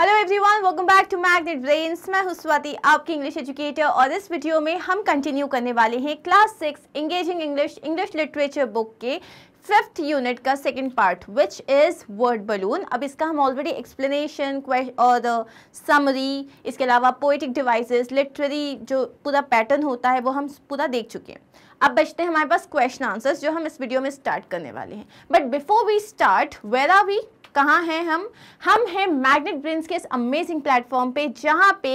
Hello everyone welcome back to Magnet Brains मैं हूं स्वाति आपकी इंग्लिश एजुकेटर और इस वीडियो में हम कंटिन्यू करने वाले हैं class six engaging English English literature book के फिफ्थ यूनिट का second part which is word balloon अब इसका हम ऑलरेडी एक्सप्लेनेशन और समरी uh, इसके अलावा पोइटिक डिवाइसेस लिटरेरी जो पूरा पैटर्न होता है वो हम पूरा देख चुके हैं अब बचते हैं हमारे पास क्वेश्चन आंसर्स जो हम इस वीडियो में स्टार्ट करने वाले हैं but before we start where are we कहाँ हैं हम हम हैं मैग्नेट ब्रिंस के इस अमेजिंग प्लेटफॉर्म पे जहाँ पे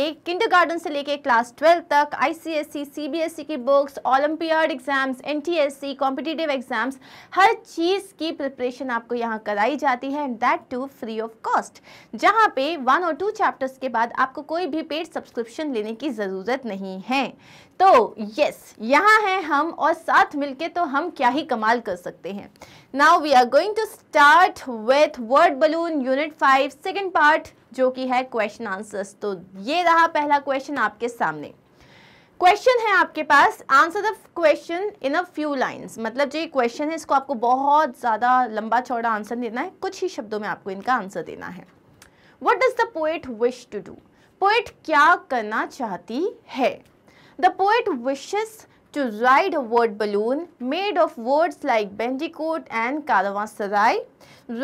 गार्डन से लेके क्लास ट्वेल्व तक आईसीएससी सीबीएसई e की books olympiad exams NTSE competitive exams हर चीज़ की प्रिपरेशन आपको यहाँ कराई जाती है and that too free of cost जहाँ पे वन और टू चैप्टर्स के बाद आपको कोई भी पेड सब्सक्रिप्शन लेने की ज़रूरत नहीं है तो यस यहाँ हैं हम और साथ मिलके तो हम क्या ही कमाल कर सकते हैं now we are going to start with word balloon unit five second part जो कि है क्वेश्चन आंसर्स तो ये रहा पहला क्वेश्चन आपके सामने क्वेश्चन है आपके पास answer the question in a few lines मतलब जो ये क्वेश्चन है इसको आपको बहुत ज़्यादा लंबा चौड़ा आंसर देना है कुछ ही शब्दों में आपको इनका आंसर देना है what does the poet wish to do poet क्या करना चाहती है The poet wishes to ride a word balloon made of words like bandicoot and caravanserai.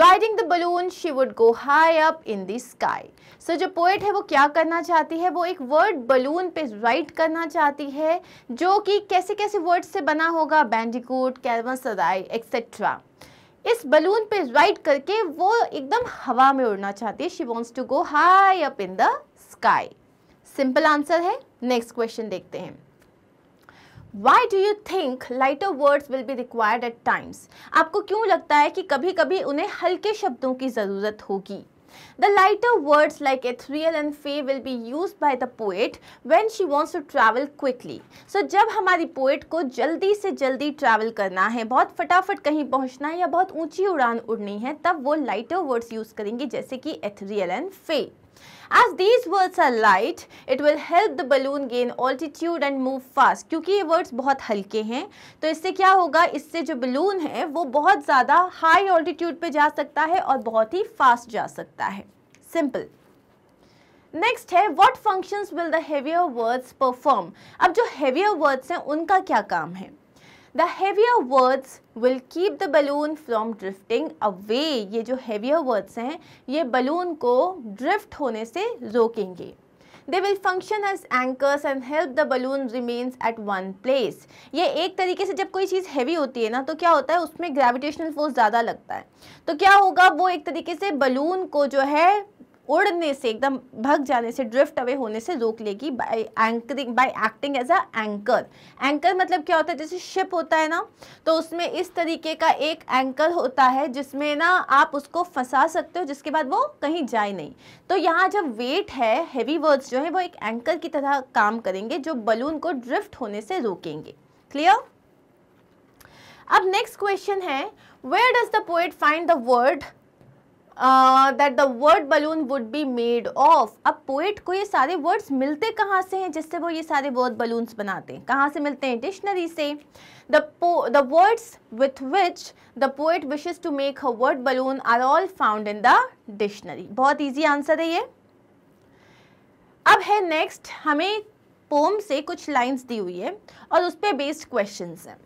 Riding the balloon, she would go high up in the sky. So जो poet है वो क्या करना चाहती है वो एक word balloon पे ride करना चाहती है जो कि कैसे कैसे words से बना होगा bandicoot, caravanserai, etc. इस बलून पे राइड करके वो एकदम हवा में उड़ना चाहती है she wants to go high up in the sky simple answer है नेक्स्ट क्वेश्चन देखते हैं why do you think lighter words will be required at times आपको क्यों लगता है कि कभी कभी उन्हें हल्के शब्दों की ज़रूरत होगी The lighter words like ethereal and फे will be used by the poet when she wants to travel quickly. So जब हमारी poet को जल्दी से जल्दी travel करना है बहुत फटाफट कहीं पहुंचना है या बहुत ऊंची उड़ान उड़नी है तब वो lighter words use करेंगी जैसे कि ethereal and फे As these words are light, it will help the balloon gain altitude and move fast. क्योंकि ये words बहुत हल्के हैं तो इससे क्या होगा इससे जो balloon है वो बहुत ज़्यादा high altitude पे जा सकता है और बहुत ही fast जा सकता है Simple. नेक्स्ट है what functions will the heavier words perform अब जो हेवियर वर्ड्स हैं उनका क्या काम है the heavier words will keep the balloon from drifting away ये जो हेवियर वर्ड्स हैं ये बलून को ड्रिफ्ट होने से रोकेंगे they will function as anchors and help the balloon remains at one place ये एक तरीके से जब कोई चीज़ हैवी होती है ना तो क्या होता है उसमें ग्रेविटेशनल फोर्स ज़्यादा लगता है तो क्या होगा वो एक तरीके से बलून को जो है उड़ने से एकदम भग जाने से ड्रिफ्ट अवे होने से रोक लेगी by anchoring by acting as a anchor anchor मतलब क्या होता है जैसे शिप होता है ना तो उसमें इस तरीके का एक एंकर होता है जिसमें ना आप उसको फंसा सकते हो जिसके बाद वो कहीं जाए नहीं तो यहाँ जब वेट है हेवी वर्ड्स जो है वो एक एंकर की तरह काम करेंगे जो बलून को ड्रिफ्ट होने से रोकेंगे क्लियर अब नेक्स्ट क्वेश्चन है where does the poet find the word that the word balloon would be made of अब पोइट को ये सारे वर्ड्स मिलते कहाँ से हैं जिससे वो ये सारे वर्ड बलून्स बनाते हैं कहाँ से मिलते हैं डिक्शनरी से the the words with which the poet wishes to make a word balloon are all found in the dictionary बहुत ईजी आंसर है ये अब है नेक्स्ट हमें पोम से कुछ लाइन्स दी हुई है और उस पर बेस्ड क्वेश्चन हैं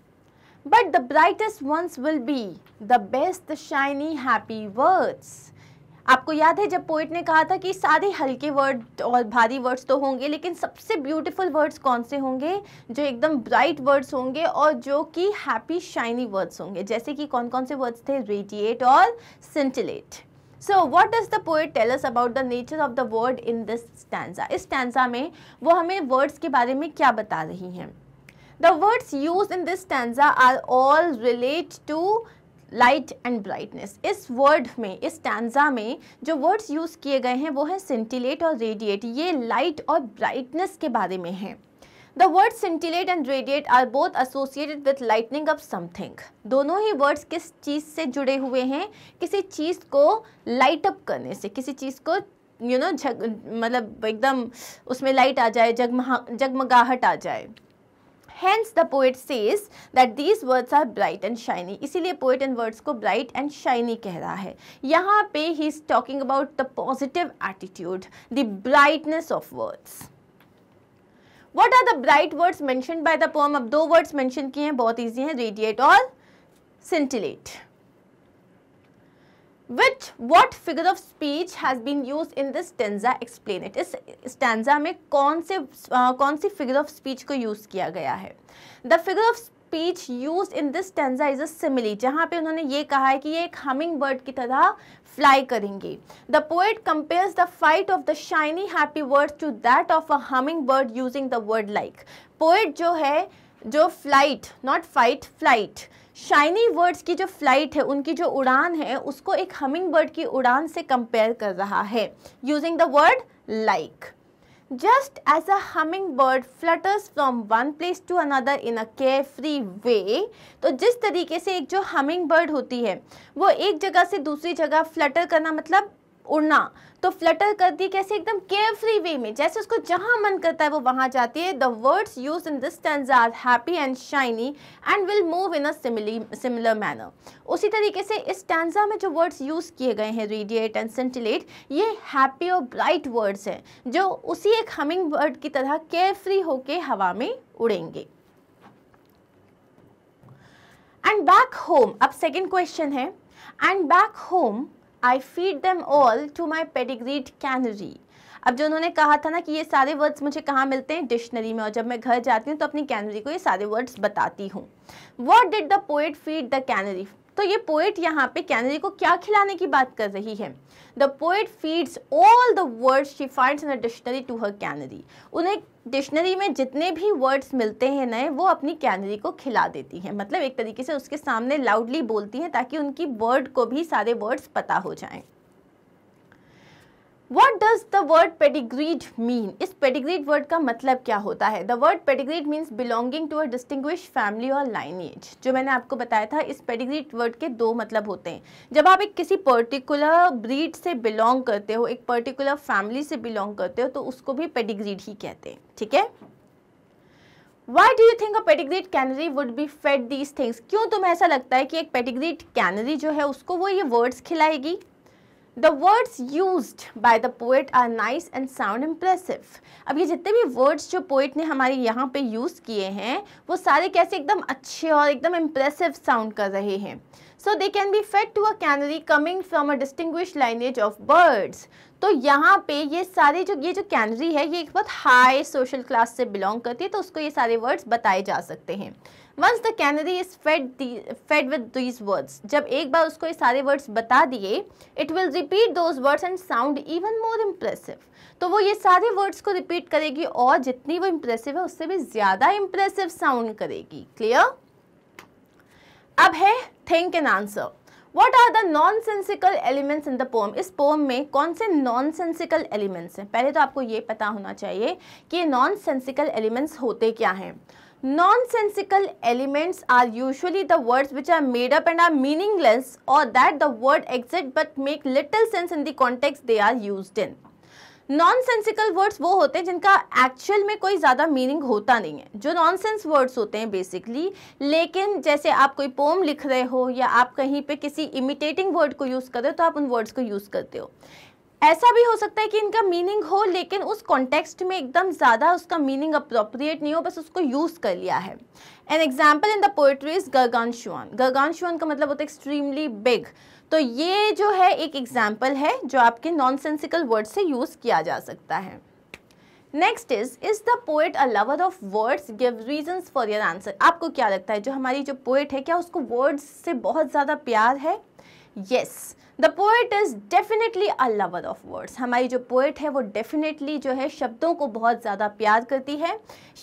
But the brightest ones will be the best, shiny shiny, happy words. आपको याद है जब पोइट ने कहा था कि सारे हल्के वर्ड और भारी वर्ड्स तो होंगे लेकिन सबसे ब्यूटीफुल वर्ड्स कौन से होंगे जो एकदम ब्राइट वर्ड्स होंगे और जो कि हैप्पी शाइनी वर्ड्स होंगे जैसे कि कौन कौन से वर्ड्स थे रेडिएट और scintillate so what does the poet tell us about the nature of the word in this stanza इस स्टैंडा में वो हमें वर्ड्स के बारे में क्या बता रही हैं The words used in this stanza are all relate to light and brightness इस वर्ड में इस टैंजा में जो वर्ड्स यूज़ किए गए हैं वो है सेंटिलेट और रेडिएट ये लाइट और ब्राइटनेस के बारे में है the word scintillate and radiate are both associated with lightening up something. दोनों ही वर्ड्स किस चीज़ से जुड़े हुए हैं किसी चीज़ को light up करने से किसी चीज़ को यू नो जग मतलब एकदम उसमें लाइट आ जाए जगमहा जगमगाहट आ जाए hence the poet says that these words are bright and shiny इसीलिए पोएट इन वर्ड्स को ब्राइट एंड शाइनी कह रहा है यहाँ पे he is talking about the positive attitude the brightness of words what are the bright words mention by the poem अब दो वर्ड्स मैंशन किए हैं बहुत ईजी हैं रेडिएट और scintillate which what figure of speech has been use in this stanza explain it इस स्टेंजा में कौन से uh, कौन सी फिगर ऑफ स्पीच को यूज़ किया गया है the figure of speech use in this stanza is अमिली सिमिली जहाँ पे उन्होंने ये कहा है कि ये एक हमिंग बर्ड की तरह फ्लाई करेंगी the poet compares the fight of the shiny happy word to that of a humming bird using the word like poet जो है जो flight not fight flight shiny words की जो फ्लाइट है उनकी जो उड़ान है उसको एक हमिंग बर्ड की उड़ान से कंपेयर कर रहा है using the word like just as a humming bird flutters from one place to another in a care free way तो जिस तरीके से एक जो हमिंग बर्ड होती है वो एक जगह से दूसरी जगह फ्लटर करना मतलब उड़ना तो फ्लटर करती है कैसे एकदम केयरफ्री वे में जैसे उसको जहाँ मन करता है वो वहाँ जाती है the words use in this tense are happy and shiny and will move in a similar manner उसी तरीके से इस टेंजा में जो वर्ड्स यूज़ किए गए हैं रेडिएट एंड सेंटिलेट ये हैप्पी और ब्राइट वर्ड्स हैं जो उसी एक हमिंग बर्ड की तरह केयरफ्री होके हवा में उड़ेंगे एंड बैक होम अब सेकेंड क्वेश्चन है and back home I feed them all to my pedigreed canary अब जो उन्होंने कहा था ना कि ये सारे वर्ड्स मुझे कहाँ मिलते हैं डिक्शनरी में और जब मैं घर जाती हूँ तो अपनी कैनरी को ये सारे वर्ड्स बताती हूँ what did the poet feed the canary तो ये पोइट यहाँ पे कैनरी को क्या खिलाने की बात कर रही है the poet feeds all the words she finds in a dictionary to her canary उन्हें डिक्शनरी में जितने भी वर्ड्स मिलते हैं नए वो अपनी कैनरी को खिला देती हैं मतलब एक तरीके से उसके सामने लाउडली बोलती हैं ताकि उनकी वर्ड को भी सारे वर्ड्स पता हो जाएं what does the word pedigreed mean इस पेडिग्रीड वर्ड का मतलब क्या होता है the word pedigreed means belonging to a distinguish family और लाइनेज जो मैंने आपको बताया था इस पेडिग्रीड वर्ड के दो मतलब होते हैं जब आप एक किसी पर्टिकुलर ब्रीड से बिलोंग करते हो एक पर्टिकुलर फैमिली से बिलोंग करते हो तो उसको भी पेडिग्रीड ही कहते हैं ठीक है Why do you think a pedigreed canary would be fed these things? क्यों तुम्हें ऐसा लगता है कि एक pedigreed canary जो है उसको वो ये words खिलाएगी the words use by the poet are nice and sound impressive अब ये जितने भी वर्ड्स जो पोइट ने हमारे यहाँ पे यूज़ किए हैं वो सारे कैसे एकदम अच्छे और एकदम इम्प्रेसिव साउंड कर रहे हैं so they can be fed to a canary coming from a distinguish lineage of birds तो यहाँ पे ये सारे जो ये जो कैनरी है ये एक बहुत हाई सोशल क्लास से बिलोंग करती है तो उसको ये सारे वर्ड्स बताए जा सकते हैं once the canary is fed fed with these words जब एक बार उसको ये सारे वर्ड्स बता दिए it will repeat those words and sound even more impressive तो वो ये सारे वर्ड्स को रिपीट करेगी और जितनी वो इम्प्रेसिव है उससे भी ज़्यादा इम्प्रेसिव साउंड करेगी क्लियर अब है think and answer what are the nonsensical elements in the poem इस पोम में कौन से नॉन सेंसिकल एलिमेंट्स हैं पहले तो आपको ये पता होना चाहिए कि ये नॉन सेंसिकल एलिमेंट्स होते क्या हैं Nonsensical elements are usually the words which are made up and are meaningless or that the word exists but make little sense in the context they are used in. Nonsensical words वो होते हैं जिनका actual में कोई ज़्यादा meaning होता नहीं है जो nonsense words होते हैं basically लेकिन जैसे आप कोई poem लिख रहे हो या आप कहीं पर किसी imitating word को use कर रहे हो तो आप उन words को use करते हो ऐसा भी हो सकता है कि इनका मीनिंग हो लेकिन उस कॉन्टेक्स्ट में एकदम ज़्यादा उसका मीनिंग अप्रोप्रिएट नहीं हो बस उसको यूज़ कर लिया है an example in the poetry is गगान शुआन गगान शुआन का मतलब होता है एक्सट्रीमली बिग तो ये जो है एक एग्जाम्पल है जो आपके नॉन सेंसिकल वर्ड से यूज़ किया जा सकता है next is is the poet a lover of words give reason for your answer आपको क्या लगता है जो हमारी जो पोएट है क्या उसको वर्ड्स से बहुत ज़्यादा प्यार है yes yes. The poet is definitely a lover of words हमारी जो पोइट है वो डेफिनेटली जो है शब्दों को बहुत ज़्यादा प्यार करती है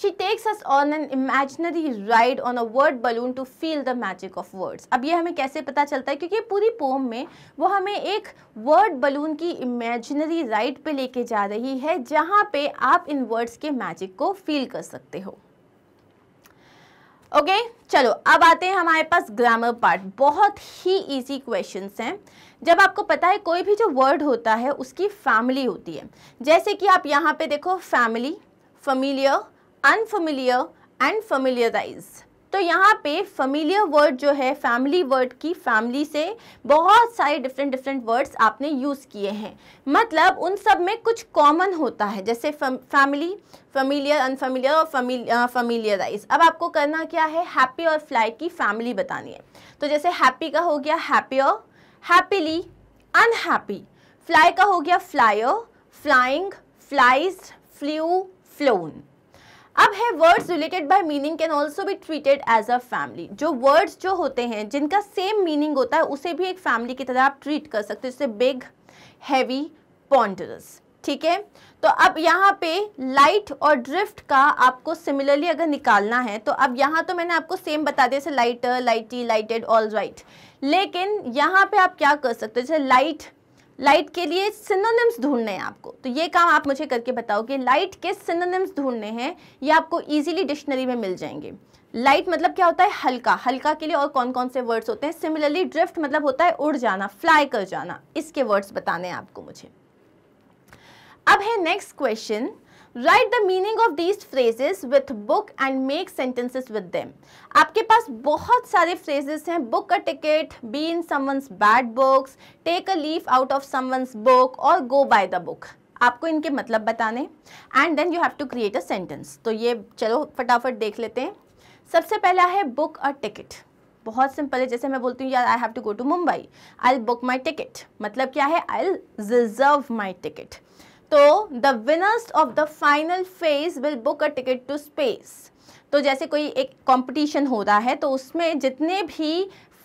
she takes us on an imaginary ride on a word balloon to feel the magic of words अब ये हमें कैसे पता चलता है क्योंकि पूरी पोम में वो हमें एक वर्ड बलून की इमेजनरी राइड पे लेके जा रही है जहाँ पे आप इन वर्ड्स के मैजिक को फील कर सकते हो ओके okay, चलो अब आते हैं हमारे पास ग्रामर पार्ट बहुत ही इजी क्वेश्चंस हैं जब आपको पता है कोई भी जो वर्ड होता है उसकी फैमिली होती है जैसे कि आप यहाँ पे देखो family familiar unfamiliar and familiarise तो यहाँ पे फमिलियर वर्ड जो है फैमिली वर्ड की फैमिली से बहुत सारे डिफरेंट डिफरेंट वर्ड्स आपने यूज़ किए हैं मतलब उन सब में कुछ कॉमन होता है जैसे फैमिली फमिलियर अनफमिलियर और फमिलियराइज अब आपको करना क्या है हैप्पी और फ्लाई की फैमिली बतानी है तो जैसे हैप्पी का हो गया हैप्पियर हैप्पीली अनहैप्पी फ्लाई का हो गया flyer flying flies flew flown अब है words related by meaning can also भी ट्रीटेड एज अ फैमिली जो वर्ड्स जो होते हैं जिनका सेम मीनिंग होता है उसे भी एक फैमिली की तरह आप ट्रीट कर सकते हो जैसे बिग हैवी पॉन्डरस ठीक है तो अब यहाँ पे लाइट और ड्रिफ्ट का आपको सिमिलरली अगर निकालना है तो अब यहाँ तो मैंने आपको सेम बता दिया lighter lighty lighted all right लेकिन यहाँ पे आप क्या कर सकते हो जैसे लाइट लाइट के लिए सिनोनिम्स ढूंढने हैं आपको तो ये काम आप मुझे करके बताओ कि लाइट के सिनोनिम्स ढूंढने हैं ये आपको इजीली डिक्शनरी में मिल जाएंगे लाइट मतलब क्या होता है हल्का हल्का के लिए और कौन कौन से वर्ड्स होते हैं सिमिलरली ड्रिफ्ट मतलब होता है उड़ जाना फ्लाई कर जाना इसके वर्ड्स बताने हैं आपको मुझे अब है next question write the meaning of these phrases with book and make sentences with them आपके पास बहुत सारे फ्रेजेस हैं book a ticket be in someone's bad books take a leave out of someone's book और गो बाय द बुक आपको इनके मतलब बताने and then you have to create a sentence तो ये चलो फटाफट देख लेते हैं सबसे पहला है बुक अ टिकट बहुत सिंपल है जैसे मैं बोलती हूँ यार I have to go to Mumbai I book my ticket मतलब क्या है आई रिजर्व माई टिकट तो the winners of the final phase will book a ticket to space तो जैसे कोई एक कंपटीशन हो रहा है तो उसमें जितने भी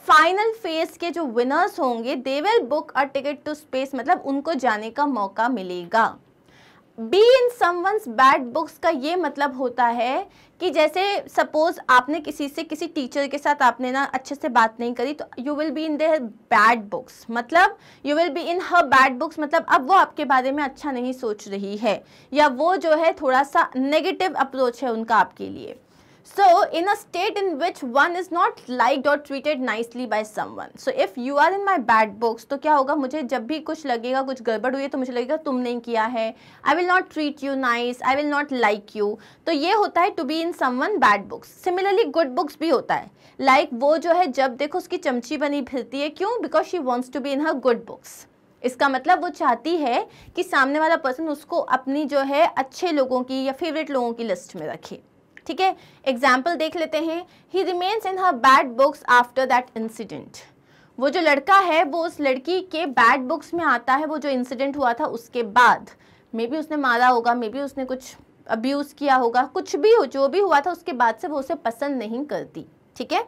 फाइनल फेज के जो विनर्स होंगे they will book a ticket to space मतलब उनको जाने का मौका मिलेगा be in someone's bad books का ये मतलब होता है कि जैसे सपोज आपने किसी से किसी टीचर के साथ आपने ना अच्छे से बात नहीं करी तो you will be in their bad books मतलब you will be in her bad books मतलब अब वो आपके बारे में अच्छा नहीं सोच रही है या वो जो है थोड़ा सा नेगेटिव अप्रोच है उनका आपके लिए So, in a state in which one is not liked or treated nicely by someone. So, if you are in my bad books, तो क्या होगा मुझे जब भी कुछ लगेगा कुछ गड़बड़ हुई है तो मुझे लगेगा तुमने किया है I will not treat you nice I will not like you तो ये होता है to be in someone bad books similarly good books भी होता है लाइक like, वो जो है जब देखो उसकी चमची बनी फिरती है क्यों because she wants to be in her good books इसका मतलब वो चाहती है कि सामने वाला पर्सन उसको अपनी जो है अच्छे लोगों की या फेवरेट लोगों की लिस्ट में रखे ठीक है एग्जाम्पल देख लेते हैं he remains in her bad books after that incident वो जो लड़का है वो उस लड़की के बैड बुक्स में आता है वो जो इंसिडेंट हुआ था उसके बाद मे बी उसने मारा होगा मे बी उसने कुछ अब्यूज़ किया होगा कुछ भी हो जो भी हुआ था उसके बाद से वो उसे पसंद नहीं करती ठीक है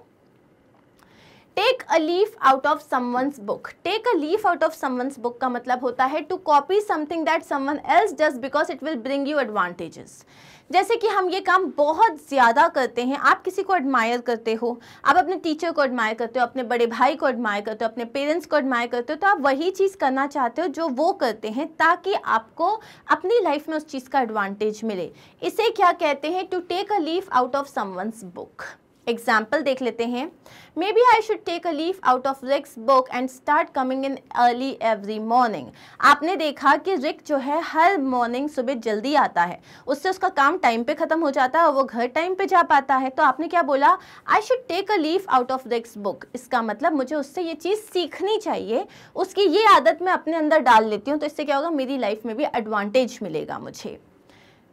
take a leaf out of someone's book take a leaf out of someone's book का मतलब होता है to copy something that someone else just because it will bring you advantages जैसे कि हम ये काम बहुत ज़्यादा करते हैं आप किसी को एडमायर करते हो आप अपने टीचर को एडमायर करते हो अपने बड़े भाई को एडमायर करते हो अपने पेरेंट्स को एडमायर करते हो तो आप वही चीज़ करना चाहते हो जो वो करते हैं ताकि आपको अपनी लाइफ में उस चीज़ का एडवांटेज मिले इसे क्या कहते हैं to take a leaf out of someone's book example देख लेते हैं maybe I should take a leaf out of Rick's book and start coming in early every morning आपने देखा कि रिक जो है हर मॉर्निंग सुबह जल्दी आता है उससे उसका काम टाइम पे ख़त्म हो जाता है और वो घर टाइम पे जा पाता है तो आपने क्या बोला I should take a leaf out of Rick's book इसका मतलब मुझे उससे ये चीज़ सीखनी चाहिए उसकी ये आदत मैं अपने अंदर डाल लेती हूँ तो इससे क्या होगा मेरी लाइफ में भी एडवांटेज मिलेगा मुझे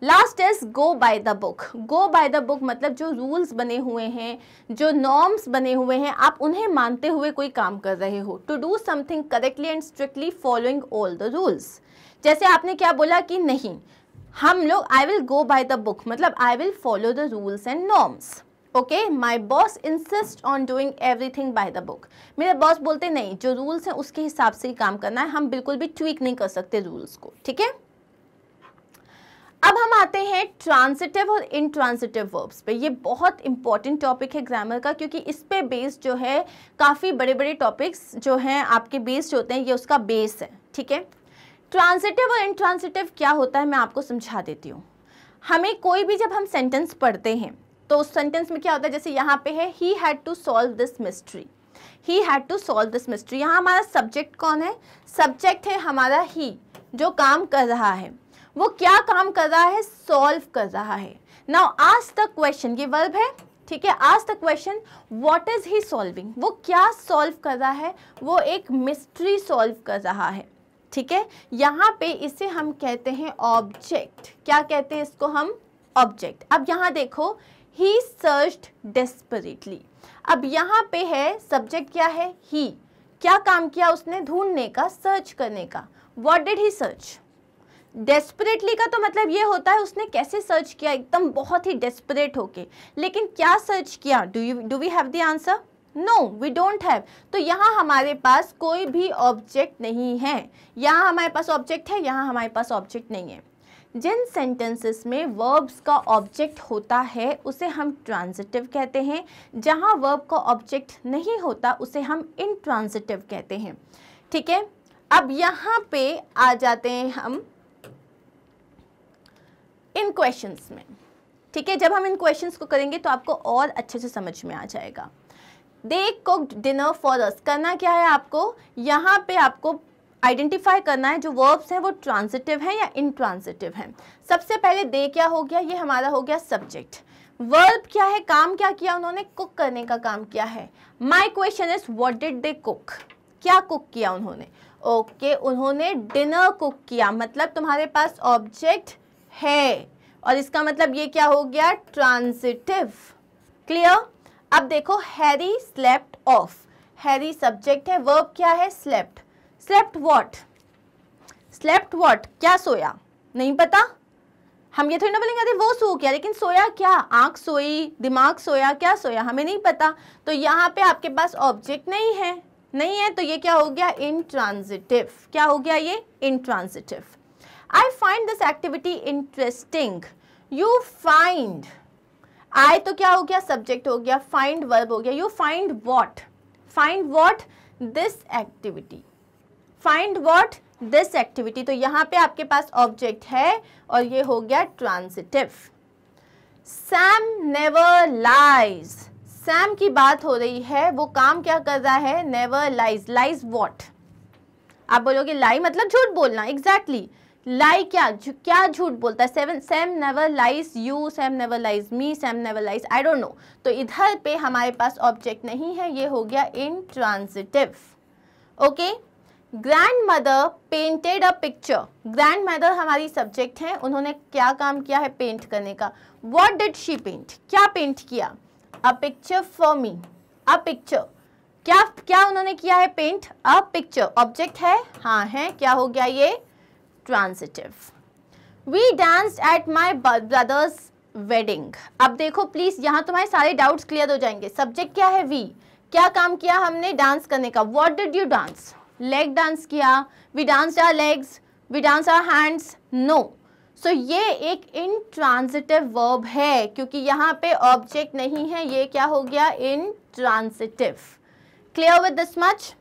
last is go by the book go by the book मतलब जो रूल्स बने हुए हैं जो नॉर्म्स बने हुए हैं आप उन्हें मानते हुए कोई काम कर रहे हो to do something correctly and strictly following all the rules जैसे आपने क्या बोला कि नहीं हम लोग I will go by the book मतलब I will follow the rules and norms okay my boss insist on doing everything by the book मेरे बॉस बोलते नहीं जो रूल्स हैं उसके हिसाब से ही काम करना है हम बिल्कुल भी ट्वीक नहीं कर सकते रूल्स को ठीक है अब हम आते हैं ट्रांसिटिव और इनट्रांसिटिव वर्ब्स पे ये बहुत इंपॉर्टेंट टॉपिक है ग्रामर का क्योंकि इस पे बेस्ड जो है काफ़ी बड़े बड़े टॉपिक्स जो हैं आपके बेस्ड होते हैं ये उसका बेस है ठीक है ट्रांसिटिव और इनट्रांसिटिव क्या होता है मैं आपको समझा देती हूँ हमें कोई भी जब हम सेंटेंस पढ़ते हैं तो उस सेंटेंस में क्या होता है जैसे यहाँ पे है he had to solve this mystery he had to solve this mystery यहाँ हमारा सब्जेक्ट कौन है सब्जेक्ट है हमारा ही जो काम कर रहा है वो क्या काम कर रहा है सॉल्व कर रहा है नाउ आज तक क्वेश्चन ये वर्ब है ठीक है आज तक question what is he solving वो क्या सॉल्व कर रहा है वो एक मिस्ट्री सॉल्व कर रहा है ठीक है यहाँ पे इसे हम कहते हैं ऑब्जेक्ट क्या कहते हैं इसको हम ऑब्जेक्ट अब यहाँ देखो ही सर्च्ड डेस्परेटली अब यहाँ पे है सब्जेक्ट क्या है ही क्या काम किया उसने ढूंढने का सर्च करने का what did he search desperately का तो मतलब ये होता है उसने कैसे सर्च किया एकदम बहुत ही डेस्परेट होके लेकिन क्या सर्च किया do you do we have the answer no we don't have तो यहाँ हमारे पास कोई भी ऑब्जेक्ट नहीं है यहाँ हमारे पास ऑब्जेक्ट है यहाँ हमारे पास ऑब्जेक्ट नहीं है जिन सेंटेंसेस में वर्ब्स का ऑब्जेक्ट होता है उसे हम ट्रांजिटिव कहते हैं जहाँ वर्ब का ऑब्जेक्ट नहीं होता उसे हम इन कहते हैं ठीक है अब यहाँ पे आ जाते हैं हम इन क्वेश्चंस में ठीक है जब हम इन क्वेश्चंस को करेंगे तो आपको और अच्छे से समझ में आ जाएगा they cook dinner for us करना क्या है आपको यहाँ पे आपको आइडेंटिफाई करना है जो वर्ब्स हैं वो ट्रांजिटिव हैं या इनट्रांजिटिव हैं सबसे पहले दे क्या हो गया ये हमारा हो गया सब्जेक्ट वर्ब क्या है काम क्या किया उन्होंने कुक करने का काम किया है my question is what did they cook क्या कुक किया उन्होंने ओके okay, उन्होंने डिनर कुक किया मतलब तुम्हारे पास ऑब्जेक्ट है और इसका मतलब ये क्या हो गया ट्रांसिटिव क्लियर अब देखो Harry slept off Harry subject है वर्ब क्या है slept slept what slept what क्या सोया नहीं पता हम ये थोड़ी ना बोलेंगे अरे वो सो गया लेकिन सोया क्या आंख सोई दिमाग सोया क्या सोया हमें नहीं पता तो यहाँ पे आपके पास ऑब्जेक्ट नहीं है नहीं है तो ये क्या हो गया ट्रांजिटिव क्या हो गया ये intransitive I find this activity interesting you find I तो क्या हो गया सब्जेक्ट हो गया फाइंड वर्ब हो गया you find what find what this activity find what this activity तो यहां पे आपके पास ऑब्जेक्ट है और ये हो गया transitive Sam never lies Sam की बात हो रही है वो काम क्या कर रहा है नेवर लाइज लाइज वॉट आप बोलोगे लाई मतलब झूठ बोलना एग्जैक्टली exactly. लाई क्या क्या झूठ बोलता है seven Sam never lies you Sam never lies me Sam never lies I don't know तो इधर पे हमारे पास ऑब्जेक्ट नहीं है ये हो गया transitive okay grandmother painted a picture grandmother हमारी सब्जेक्ट हैं उन्होंने क्या काम किया है पेंट करने का वॉट डिड शी पेंट क्या पेंट किया a picture for me a picture क्या क्या उन्होंने किया है पेंट अ पिक्चर ऑब्जेक्ट है हाँ है क्या हो गया ये transitive we dance at my brother's wedding अब देखो प्लीज यहाँ तुम्हारे सारे डाउट्स क्लियर हो जाएंगे सब्जेक्ट क्या है वी क्या काम किया हमने डांस करने का what did you dance leg dance किया we dance our legs we dance our hands no so ये एक इन ट्रांजिटिव वर्ब है क्योंकि यहाँ पे ऑब्जेक्ट नहीं है ये क्या हो गया intransitive clear with this much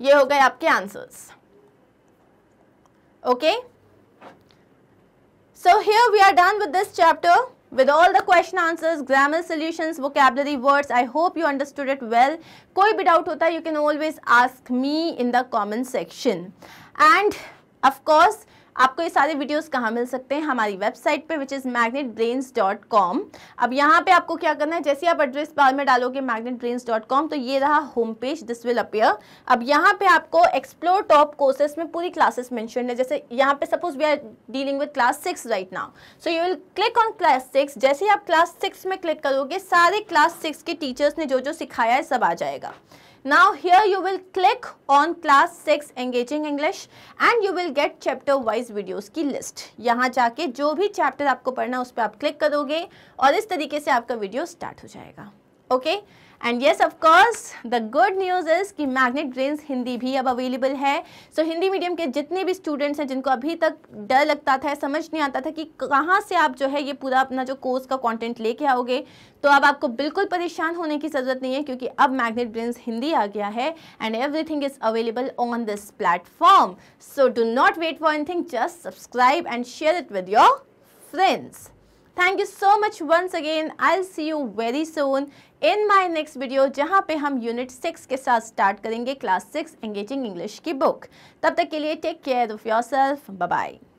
ये हो गए आपके answers Okay. So here we are done with this chapter with all the question answers, grammar solutions, vocabulary words. I hope you understood it well. कोई भी doubt होता है you can always ask me in the comment section. And of course आपको ये सारे videos कहाँ मिल सकते हैं हमारी वेबसाइट पे which is magnet brains dot com अब यहाँ पे आपको क्या करना है जैसे आप एड्रेस बार में डालोगे मैग्नेट ब्रेन्स डॉट कॉम तो ये रहा home page this will appear अब यहाँ पे आपको एक्सप्लोर टॉप कोर्सेस में पूरी क्लासेस मैंशन है जैसे यहाँ पे suppose we are dealing with class six right now so you will click on class six जैसे ही आप क्लास सिक्स में क्लिक करोगे सारे क्लास सिक्स के टीचर्स ने जो जो सिखाया है सब आ जाएगा Now here you will click on class 6 engaging English and you will get chapter wise videos की list. यहाँ जाके जो भी chapter आपको पढ़ना है उस पर आप click करोगे और इस तरीके से आपका video start हो जाएगा okay? And yes of course the good news is कि मैग्नेट ग्रेन्स हिंदी भी अब अवेलेबल है सो so, हिंदी मीडियम के जितने भी स्टूडेंट्स हैं जिनको अभी तक डर लगता था समझ नहीं आता था कि कहाँ से आप जो है ये पूरा अपना जो कोर्स का कॉन्टेंट लेके आओगे तो अब आपको बिल्कुल परेशान होने की ज़रूरत नहीं है क्योंकि अब मैग्नेट ग्रेन्स हिंदी आ गया है and everything is available on this platform so do not wait for anything just subscribe and share it with your friends Thank you so much once again. I'll see you very soon in my next video जहां पे हम unit six के साथ start करेंगे class six engaging English की book तब तक के लिए take care of yourself bye